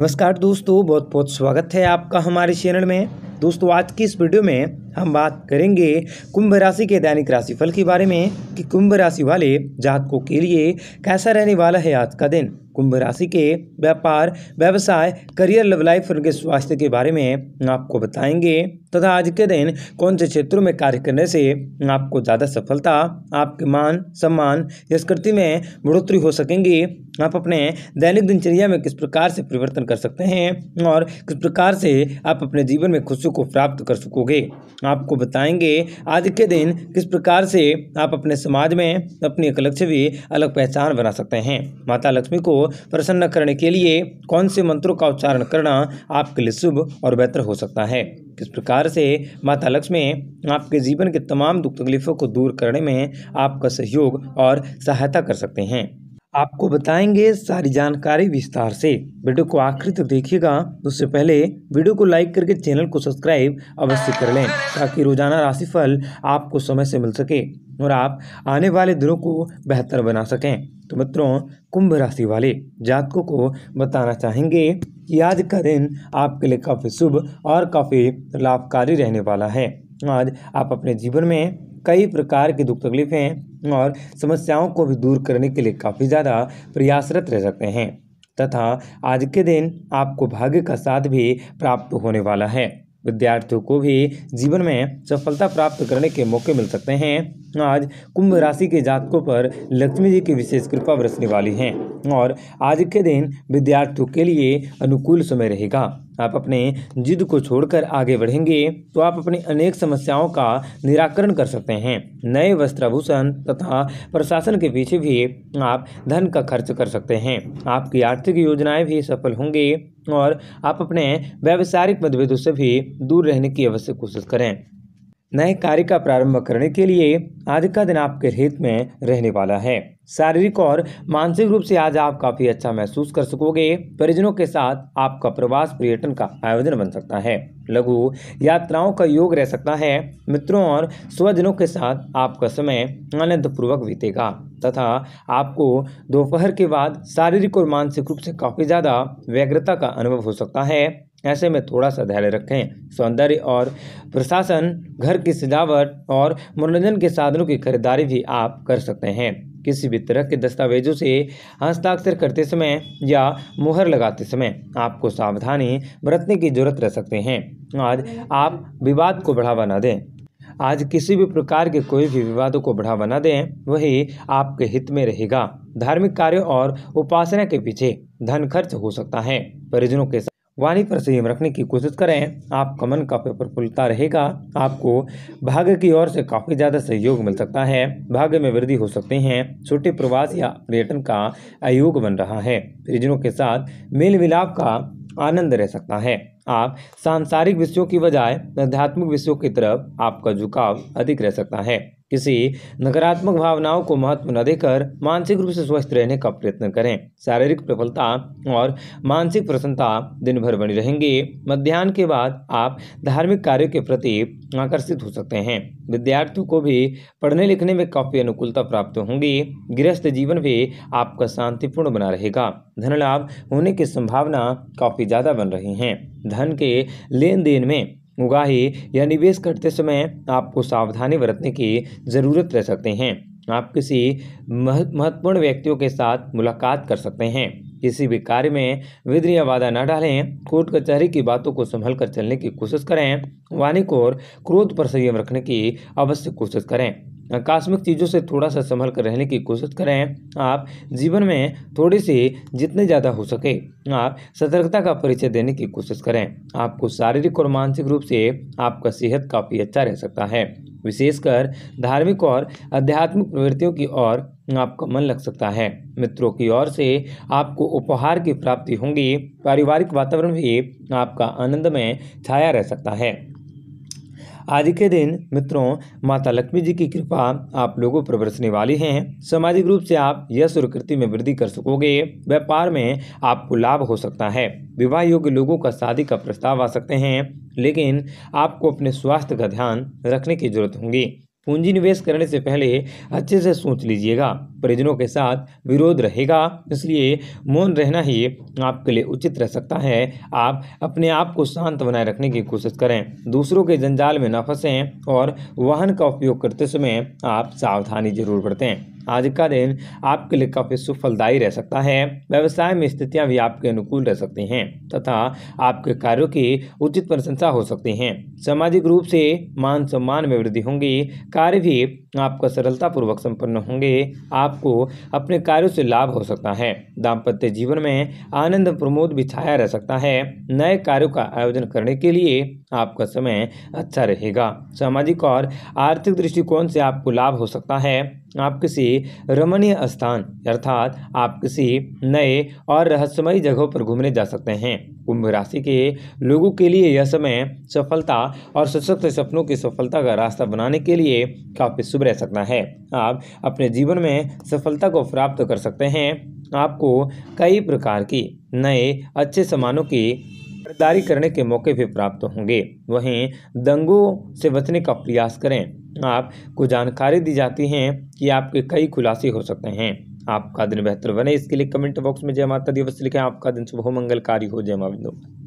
नमस्कार दोस्तों बहुत बहुत स्वागत है आपका हमारे चैनल में दोस्तों आज की इस वीडियो में हम बात करेंगे कुंभ राशि के दैनिक राशिफल के बारे में कि कुंभ राशि वाले जातकों के लिए कैसा रहने वाला है आज का दिन कुंभ राशि के व्यापार व्यवसाय करियर लव लाइफ उनके स्वास्थ्य के बारे में आपको बताएंगे तथा आज के दिन कौन से क्षेत्रों में कार्य करने से आपको ज़्यादा सफलता आपके मान सम्मान यशकृति में बढ़ोतरी हो सकेंगी आप अपने दैनिक दिनचर्या में किस प्रकार से परिवर्तन कर सकते हैं और किस प्रकार से आप अपने जीवन में खुशी को प्राप्त कर सकोगे आपको बताएंगे आज के दिन किस प्रकार से आप अपने समाज में अपनी एक लक्ष्य भी अलग पहचान बना सकते हैं माता लक्ष्मी को प्रसन्न करने के लिए कौन से मंत्रों का उच्चारण करना आपके लिए शुभ और बेहतर हो सकता है किस प्रकार से माता लक्ष्मी आपके जीवन के तमाम दुख तकलीफ़ों को दूर करने में आपका सहयोग और सहायता कर सकते हैं आपको बताएंगे सारी जानकारी विस्तार से वीडियो को आखिर तक देखिएगा तो उससे पहले वीडियो को लाइक करके चैनल को सब्सक्राइब अवश्य कर लें ताकि रोजाना राशिफल आपको समय से मिल सके और आप आने वाले दिनों को बेहतर बना सकें तो मित्रों कुंभ राशि वाले जातकों को बताना चाहेंगे कि आज का दिन आपके लिए काफ़ी शुभ और काफ़ी लाभकारी रहने वाला है आज आप अपने जीवन में कई प्रकार की दुख तकलीफें और समस्याओं को भी दूर करने के लिए काफ़ी ज़्यादा प्रयासरत रह सकते हैं तथा आज के दिन आपको भाग्य का साथ भी प्राप्त होने वाला है विद्यार्थियों को भी जीवन में सफलता प्राप्त करने के मौके मिल सकते हैं आज कुंभ राशि के जातकों पर लक्ष्मी जी की विशेष कृपा बरसने वाली है और आज के दिन विद्यार्थियों के लिए अनुकूल समय रहेगा आप अपने जिद को छोड़कर आगे बढ़ेंगे तो आप अपनी अनेक समस्याओं का निराकरण कर सकते हैं नए वस्त्राभूषण तथा प्रशासन के पीछे भी आप धन का खर्च कर सकते हैं आपकी आर्थिक योजनाएं भी सफल होंगे और आप अपने व्यावसायिक मतभेदों से भी दूर रहने की अवश्य कोशिश करें नए कार्य का प्रारंभ करने के लिए आज का दिन आपके हित में रहने वाला है शारीरिक और मानसिक रूप से आज आप काफ़ी अच्छा महसूस कर सकोगे परिजनों के साथ आपका प्रवास पर्यटन का आयोजन बन सकता है लघु यात्राओं का योग रह सकता है मित्रों और स्वजनों के साथ आपका समय आनंदपूर्वक बीतेगा तथा आपको दोपहर के बाद शारीरिक और मानसिक रूप से काफ़ी ज़्यादा व्यग्रता का अनुभव हो सकता है ऐसे में थोड़ा सा धैर्य रखें सौंदर्य और प्रशासन घर की सजावट और मनोरंजन के साधनों की खरीदारी भी आप कर सकते हैं किसी भी तरह के दस्तावेजों से हस्ताक्षर करते समय या मुहर लगाते समय आपको सावधानी बरतने की जरूरत रह सकते हैं आज आप विवाद को बढ़ावा न दें आज किसी भी प्रकार के कोई भी विवादों को बढ़ावा न दें वही आपके हित में रहेगा धार्मिक कार्यों और उपासना के पीछे धन खर्च हो सकता है परिजनों के साथ वाणी पर संयम रखने की कोशिश करें आपका मन काफ़ी प्रफुल्लता रहेगा आपको भाग्य की ओर से काफ़ी ज़्यादा सहयोग मिल सकता है भाग्य में वृद्धि हो सकते हैं छोटे प्रवास या पर्यटन का आयोग बन रहा है परिजनों के साथ मेल मिलाप का आनंद रह सकता है आप सांसारिक विषयों की बजाय आध्यात्मिक विषयों की तरफ आपका झुकाव अधिक रह सकता है किसी नकारात्मक भावनाओं को महत्व न देकर मानसिक रूप से स्वस्थ रहने का प्रयत्न करें शारीरिक प्रबलता और मानसिक प्रसन्नता दिन भर बनी रहेंगी मध्यान्ह के बाद आप धार्मिक कार्यों के प्रति आकर्षित हो सकते हैं विद्यार्थियों को भी पढ़ने लिखने में काफ़ी अनुकूलता प्राप्त होंगी गृहस्थ जीवन भी आपका शांतिपूर्ण बना रहेगा धन लाभ होने की संभावना काफ़ी ज़्यादा बन रही हैं धन के लेन देन में उगाही या निवेश करते समय आपको सावधानी बरतने की ज़रूरत रह सकते हैं आप किसी महत्वपूर्ण व्यक्तियों के साथ मुलाकात कर सकते हैं किसी भी कार्य में विधि या वादा न डालें कोर्ट कचहरी की बातों को संभल कर चलने की कोशिश करें वाणी को और क्रोध पर संयम रखने की अवश्य कोशिश करें आकस्मिक चीज़ों से थोड़ा सा संभल कर रहने की कोशिश करें आप जीवन में थोड़े से जितने ज़्यादा हो सके आप सतर्कता का परिचय देने की कोशिश करें आपको शारीरिक और मानसिक रूप से आपका सेहत काफ़ी अच्छा रह सकता है विशेषकर धार्मिक और आध्यात्मिक प्रवृत्तियों की ओर आपका मन लग सकता है मित्रों की ओर से आपको उपहार की प्राप्ति होंगी पारिवारिक वातावरण भी आपका आनंदमय छाया रह सकता है आज के दिन मित्रों माता लक्ष्मी जी की कृपा आप लोगों पर बरसने वाली है सामाजिक रूप से आप यश और कृति में वृद्धि कर सकोगे व्यापार में आपको लाभ हो सकता है विवाह योग्य लोगों का शादी का प्रस्ताव आ सकते हैं लेकिन आपको अपने स्वास्थ्य का ध्यान रखने की जरूरत होगी पूंजी निवेश करने से पहले अच्छे से सोच लीजिएगा परिजनों के साथ विरोध रहेगा इसलिए मौन रहना ही आपके लिए उचित रह सकता है आप अपने आप को शांत बनाए रखने की कोशिश करें दूसरों के जंजाल में न फंसें और वाहन का उपयोग करते समय आप सावधानी जरूर बरतें आज का दिन आपके लिए काफ़ी सुफलदायी रह सकता है व्यवसाय में स्थितियां भी आपके अनुकूल रह सकती हैं तथा आपके कार्यों की उचित प्रशंसा हो सकती हैं सामाजिक रूप से मान सम्मान में वृद्धि होंगी कार्य भी आपका सरलतापूर्वक संपन्न होंगे आप आपको अपने कार्यों से लाभ हो सकता है दाम्पत्य जीवन में आनंद प्रमोद भी छाया रह सकता है नए कार्यों का आयोजन करने के लिए आपका समय अच्छा रहेगा सामाजिक और आर्थिक दृष्टिकोण से आपको लाभ हो सकता है आप किसी रमणीय स्थान अर्थात आप किसी नए और रहस्यमयी जगहों पर घूमने जा सकते हैं कुंभ राशि के लोगों के लिए यह समय सफलता और सशक्त सपनों की सफलता का रास्ता बनाने के लिए काफ़ी शुभ रह सकता है आप अपने जीवन में सफलता को प्राप्त कर सकते हैं आपको कई प्रकार की नए अच्छे सामानों की खरीदारी करने के मौके भी प्राप्त होंगे वहीं दंगों से बचने का प्रयास करें आपको जानकारी दी जाती हैं कि आपके कई खुलासे हो सकते हैं आपका दिन बेहतर बने इसके लिए कमेंट बॉक्स में जय माता दिवस लिखें आपका दिन शुभ मंगलकारी हो जय माविंदो